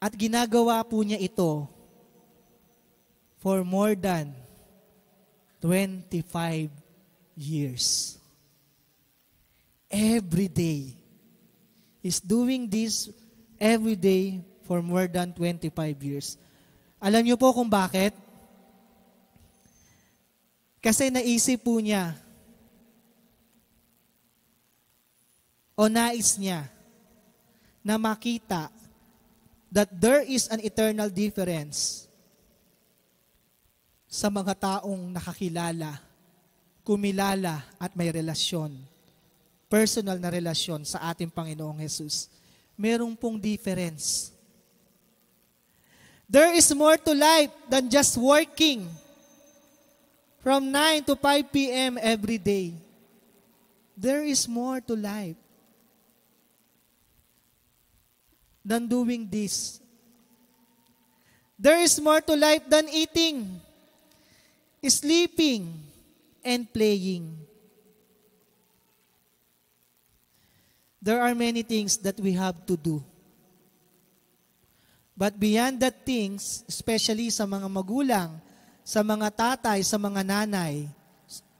At ginagawa po niya ito for more than 25 years. Every day is doing this every day for more than 25 years. Alam niyo po kung bakit? Kasi naisip po niya o nais niya na makita that there is an eternal difference sa mga taong nakakilala, kumilala at may relasyon personal na relasyon sa ating Panginoong Jesus, meron pong difference. There is more to life than just working from 9 to 5 p.m. every day. There is more to life than doing this. There is more to life than eating, sleeping, and playing. There are many things that we have to do. But beyond that things, especially sa mga magulang, sa mga tatay, sa mga nanay,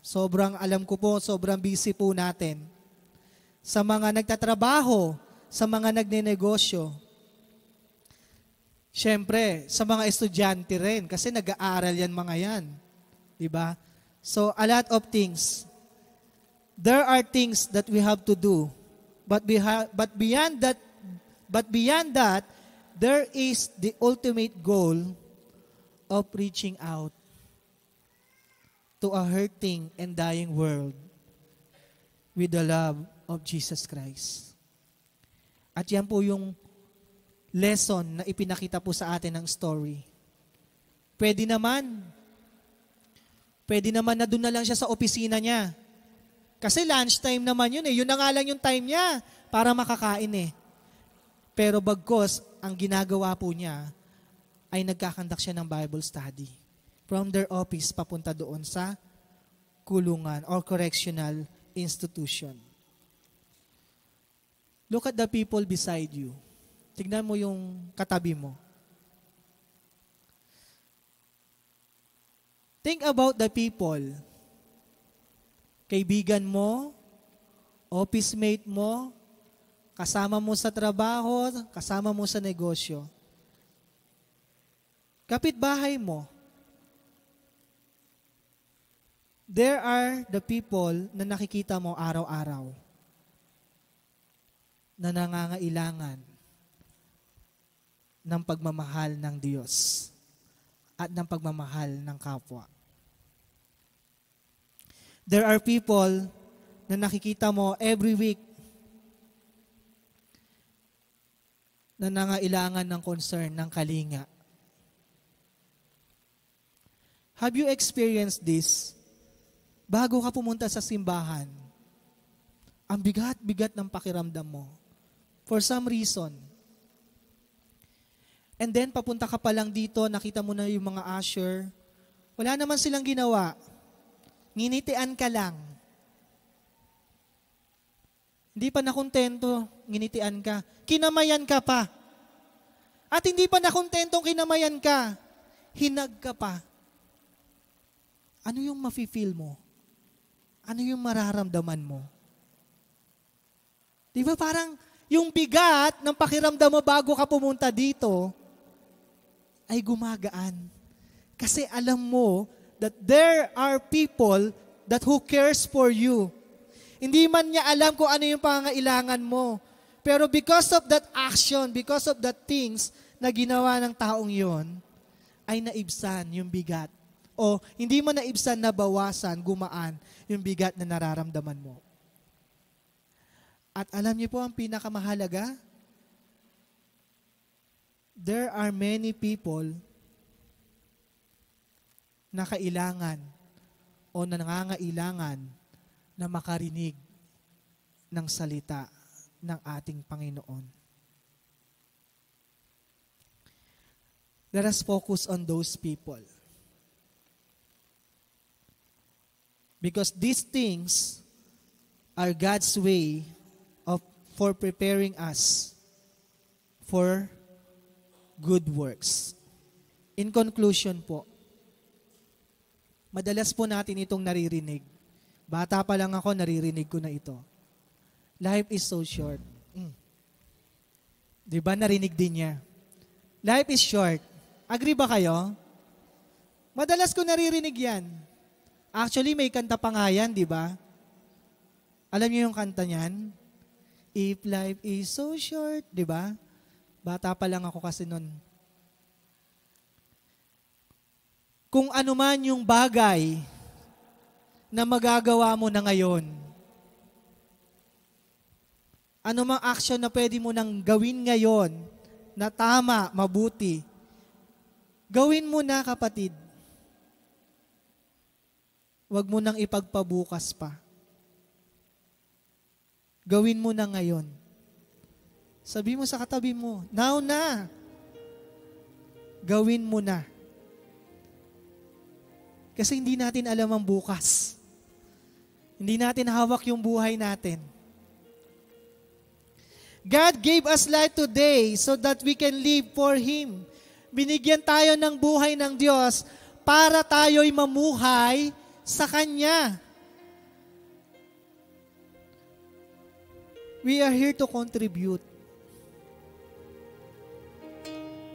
sobrang alam ko po, sobrang busy po natin. Sa mga nagtatrabaho, sa mga nagnenegosyo. Siyempre, sa mga estudyante rin, kasi nag-aaral yan mga yan. Diba? So, a lot of things. There are things that we have to do But, beha- but beyond that, but beyond that, there is the ultimate goal of reaching out to a hurting and dying world with the love of Jesus Christ. At yan po yung lesson na ipinakita po sa atin ng story. Pwede naman, pwede naman na doon na lang siya sa opisina niya kasi lunchtime naman yun eh. Yun na nga lang yung time niya para makakain eh. Pero bagkos, ang ginagawa po niya ay nagkakandak siya ng Bible study. From their office, papunta doon sa kulungan or correctional institution. Look at the people beside you. Tignan mo yung katabi mo. Think about the people kaibigan mo, office mate mo, kasama mo sa trabaho, kasama mo sa negosyo. Kapitbahay mo. There are the people na nakikita mo araw-araw na nangangailangan ng pagmamahal ng Diyos at ng pagmamahal ng kapwa. There are people na nakikita mo every week na nangailangan ng concern ng kalinga. Have you experienced this bago ka pumunta sa simbahan? Ang bigat-bigat ng pakiramdam mo. For some reason. And then, papunta ka pa lang dito, nakita mo na yung mga usher. Wala naman silang ginawa. Nginitian ka lang. Hindi pa nakontento, nginitian ka. Kinamayan ka pa. At hindi pa nakontentong kinamayan ka, hinag ka pa. Ano yung mafe-feel mo? Ano yung mararamdaman mo? Di ba parang yung bigat ng pakiramdam mo bago ka pumunta dito ay gumagaan. Kasi alam mo that there are people that who cares for you. Hindi man niya alam kung ano yung pangangailangan mo. Pero because of that action, because of that things na ginawa ng taong yon, ay naibsan yung bigat. O hindi man naibsan, nabawasan, gumaan yung bigat na nararamdaman mo. At alam niyo po ang pinakamahalaga? There are many people na kailangan o nangangailangan na makarinig ng salita ng ating Panginoon. Let us focus on those people. Because these things are God's way of for preparing us for good works. In conclusion po, Madalas po natin itong naririnig. Bata pa lang ako, naririnig ko na ito. Life is so short. Mm. Di ba narinig din niya? Life is short. Agree ba kayo? Madalas ko naririnig yan. Actually, may kanta pa nga yan, di ba? Alam niyo yung kanta niyan? If life is so short, di ba? Bata pa lang ako kasi noon kung ano man yung bagay na magagawa mo na ngayon. Ano mang action na pwede mo nang gawin ngayon na tama, mabuti, gawin mo na kapatid. Huwag mo nang ipagpabukas pa. Gawin mo na ngayon. Sabi mo sa katabi mo, now na. Gawin mo na kasi hindi natin alam ang bukas. Hindi natin hawak yung buhay natin. God gave us life today so that we can live for Him. Binigyan tayo ng buhay ng Diyos para tayo'y mamuhay sa Kanya. We are here to contribute.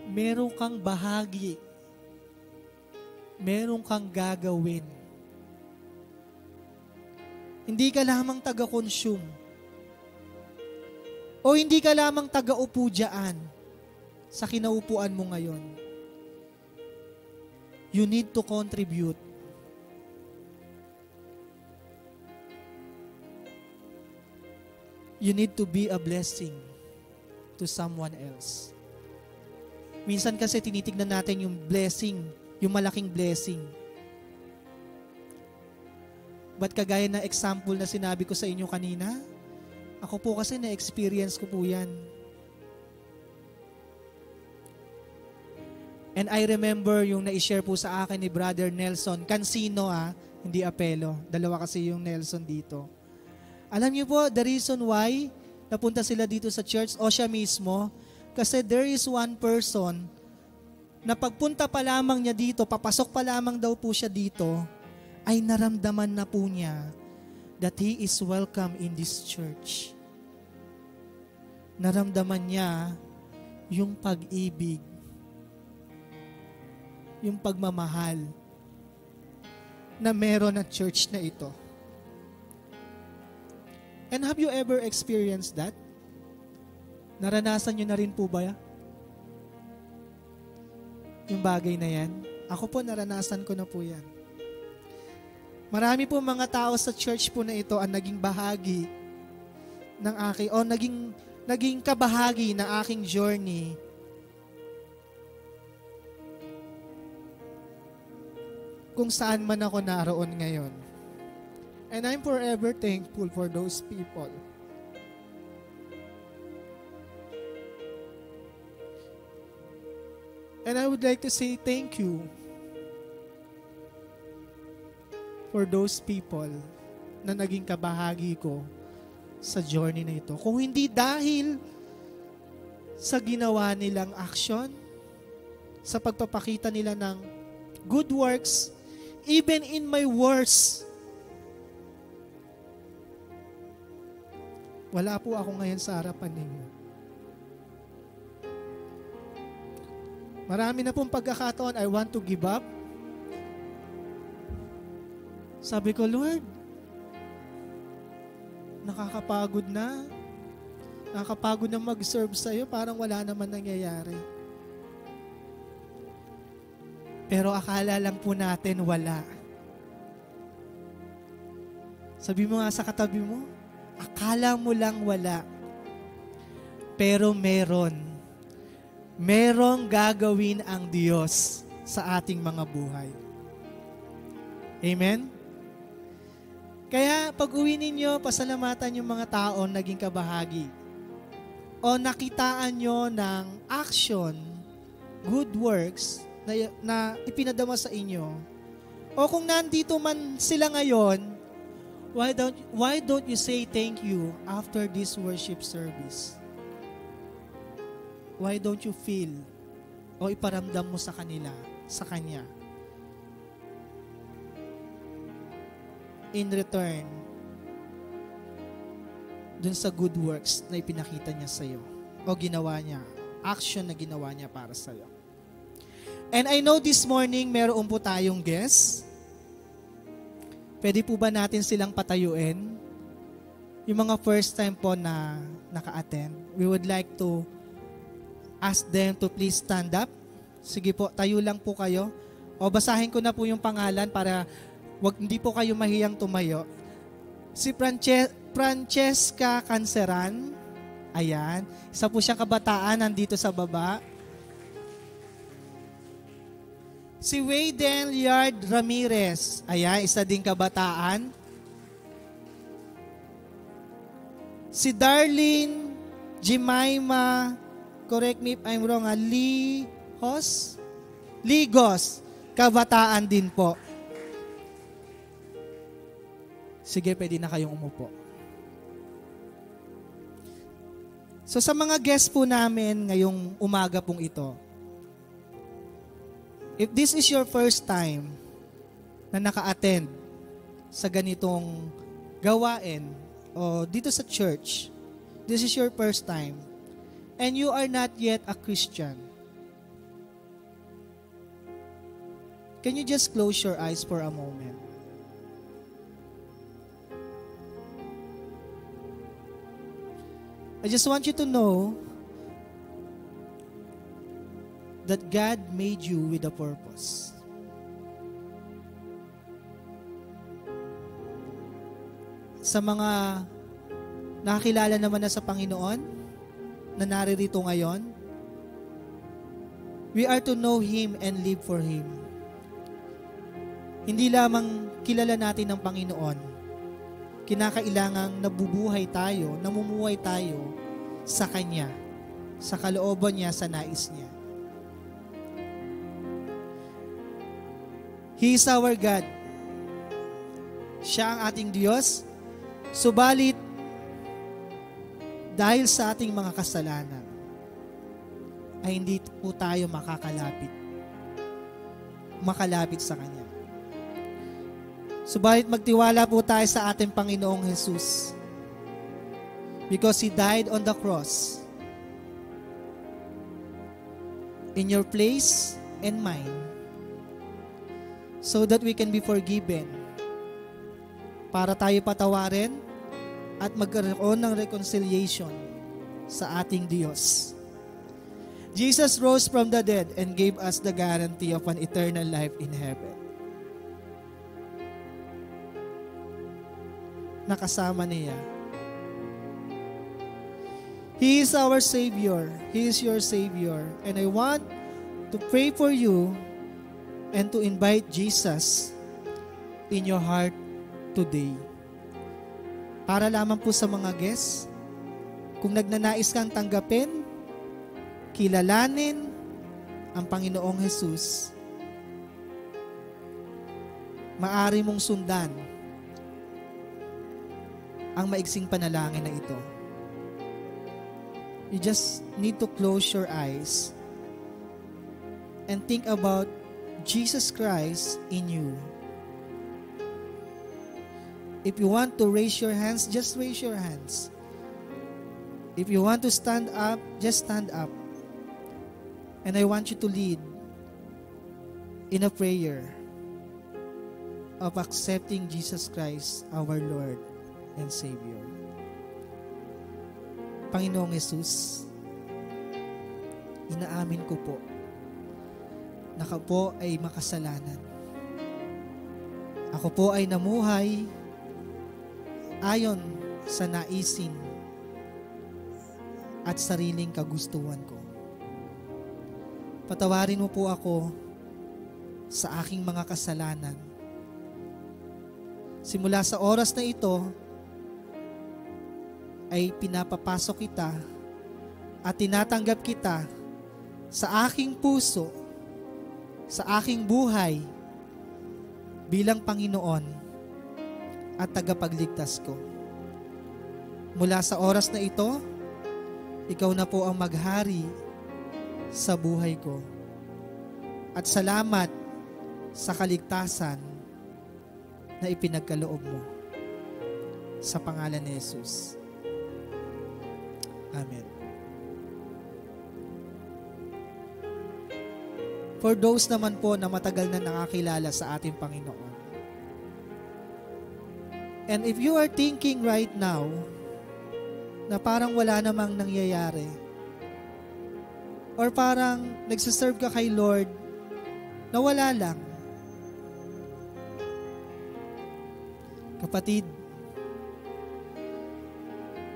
Meron kang bahagi meron kang gagawin. Hindi ka lamang taga-consume. O hindi ka lamang taga-upo dyan sa kinaupuan mo ngayon. You need to contribute. You need to be a blessing to someone else. Minsan kasi tinitignan natin yung blessing yung malaking blessing. But kagaya na example na sinabi ko sa inyo kanina, ako po kasi na-experience ko po yan. And I remember yung na-share po sa akin ni Brother Nelson, Cansino ah, hindi Apelo. Dalawa kasi yung Nelson dito. Alam niyo po, the reason why napunta sila dito sa church o siya mismo, kasi there is one person na pagpunta pa lamang niya dito, papasok pa lamang daw po siya dito, ay naramdaman na po niya that he is welcome in this church. Naramdaman niya yung pag-ibig, yung pagmamahal na meron at church na ito. And have you ever experienced that? Naranasan niyo na rin po ba yung bagay na yan? Ako po, naranasan ko na po yan. Marami po mga tao sa church po na ito ang naging bahagi ng aking, o naging, naging kabahagi ng aking journey kung saan man ako naroon ngayon. And I'm forever thankful for those people And I would like to say thank you for those people na naging kabahagi ko sa journey na ito. Kung hindi dahil sa ginawa nilang action, sa pagpapakita nila ng good works, even in my worst, wala po ako ngayon sa harapan ninyo. Marami na pong pagkakataon, I want to give up. Sabi ko, Lord, nakakapagod na. Nakakapagod na mag-serve sa'yo, parang wala naman nangyayari. Pero akala lang po natin wala. Sabi mo nga sa katabi mo, akala mo lang wala. Pero meron merong gagawin ang Diyos sa ating mga buhay. Amen? Kaya pag uwi ninyo, pasalamatan yung mga taon naging kabahagi. O nakitaan nyo ng action, good works na, na ipinadama sa inyo. O kung nandito man sila ngayon, why don't, why don't you say thank you after this worship service? Why don't you feel o iparamdam mo sa kanila, sa Kanya? In return, dun sa good works na ipinakita niya sa iyo o ginawa niya, action na ginawa niya para sa iyo. And I know this morning meron po tayong guest. Pwede po ba natin silang patayuin? Yung mga first time po na naka-attend, we would like to ask them to please stand up. Sige po, tayo lang po kayo. O basahin ko na po yung pangalan para wag, hindi po kayo mahiyang tumayo. Si Frances, Francesca Canceran. Ayan. Isa po siyang kabataan nandito sa baba. Si Wayden Liard Ramirez. Ayan, isa din kabataan. Si Darlene Jemima correct me if I'm wrong, ha? Ah, Lihos? Ligos. Kabataan din po. Sige, pwede na kayong umupo. So sa mga guests po namin ngayong umaga pong ito, if this is your first time na naka-attend sa ganitong gawain o dito sa church, this is your first time, and you are not yet a Christian, can you just close your eyes for a moment? I just want you to know that God made you with a purpose. Sa mga nakakilala naman na sa Panginoon, na naririto ngayon? We are to know Him and live for Him. Hindi lamang kilala natin ang Panginoon. Kinakailangang nabubuhay tayo, namumuhay tayo sa Kanya, sa kalooban niya, sa nais niya. He is our God. Siya ang ating Diyos. Subalit, dahil sa ating mga kasalanan, ay hindi po tayo makakalapit. Makalapit sa Kanya. Subalit magtiwala po tayo sa ating Panginoong Jesus. Because He died on the cross. In your place and mine. So that we can be forgiven. Para tayo patawarin at magkaroon ng reconciliation sa ating Diyos. Jesus rose from the dead and gave us the guarantee of an eternal life in heaven. Nakasama niya. He is our Savior. He is your Savior. And I want to pray for you and to invite Jesus in your heart today. Para lamang po sa mga guests, kung nagnanais kang tanggapin, kilalanin ang Panginoong Jesus, maari mong sundan ang maiksing panalangin na ito. You just need to close your eyes and think about Jesus Christ in you. If you want to raise your hands, just raise your hands. If you want to stand up, just stand up. And I want you to lead in a prayer of accepting Jesus Christ, our Lord and Savior. Panginoong Yesus, inaamin ko po na ako po ay makasalanan. Ako po ay namuhay ayon sa naisin at sariling kagustuhan ko. Patawarin mo po ako sa aking mga kasalanan. Simula sa oras na ito, ay pinapapasok kita at tinatanggap kita sa aking puso, sa aking buhay bilang Panginoon at tagapagligtas ko. Mula sa oras na ito, ikaw na po ang maghari sa buhay ko. At salamat sa kaligtasan na ipinagkaloob mo. Sa pangalan ni Jesus. Amen. For those naman po na matagal na nakakilala sa ating Panginoon, And if you are thinking right now na parang wala namang nangyayari or parang nagsiserve ka kay Lord na wala lang, kapatid,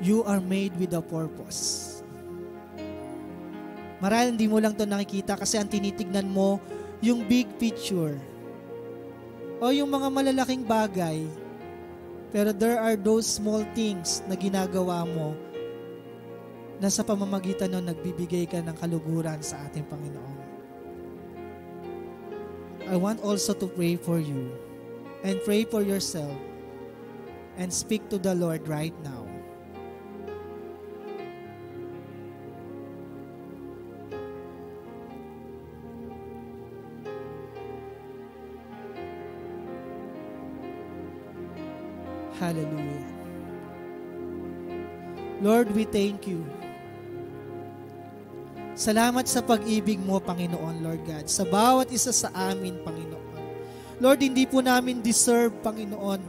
you are made with a purpose. Marahil hindi mo lang to nakikita kasi ang tinitignan mo, yung big picture. O yung mga malalaking bagay pero there are those small things na ginagawa mo na sa pamamagitan nun nagbibigay ka ng kaluguran sa ating Panginoon. I want also to pray for you and pray for yourself and speak to the Lord right now. Hallelujah. Lord, we thank you. Salamat sa pag-ibig mo, Panginoon, Lord God, sa bawat isa sa amin, Panginoon. Lord, hindi po namin deserve, Panginoon.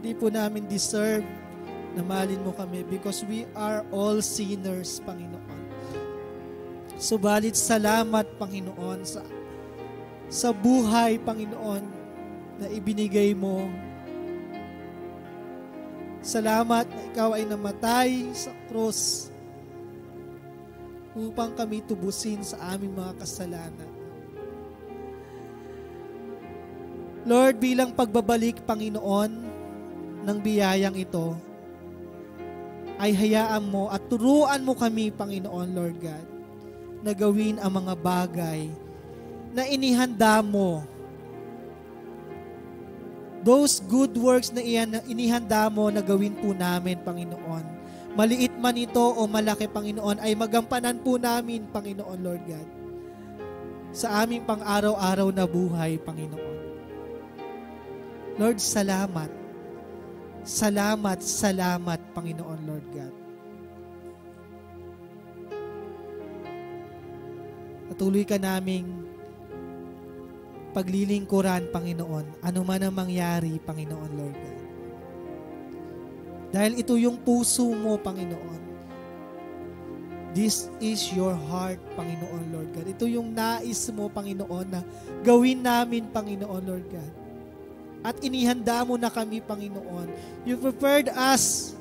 Hindi po namin deserve na malin mo kami because we are all sinners, Panginoon. Subalit salamat, Panginoon, sa, sa buhay, Panginoon, na ibinigay mo. Salamat na ikaw ay namatay sa krus upang kami tubusin sa aming mga kasalanan. Lord, bilang pagbabalik, Panginoon, ng biyayang ito, ay hayaan mo at turuan mo kami, Panginoon, Lord God, na gawin ang mga bagay na inihanda mo those good works na inihanda mo na gawin po namin, Panginoon. Maliit man ito o malaki, Panginoon, ay magampanan po namin, Panginoon, Lord God. Sa aming pang-araw-araw na buhay, Panginoon. Lord, salamat. Salamat, salamat, Panginoon, Lord God. Patuloy ka naming paglilingkuran, Panginoon, anuman ang mangyari, Panginoon, Lord God. Dahil ito yung puso mo, Panginoon. This is your heart, Panginoon, Lord God. Ito yung nais mo, Panginoon, na gawin namin, Panginoon, Lord God. At inihanda mo na kami, Panginoon. You prepared us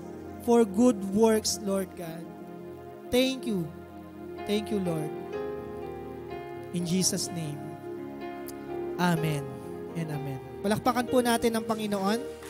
for good works, Lord God. Thank you. Thank you, Lord. In Jesus' name. Amen and Amen. Palakpakan po natin ang Panginoon.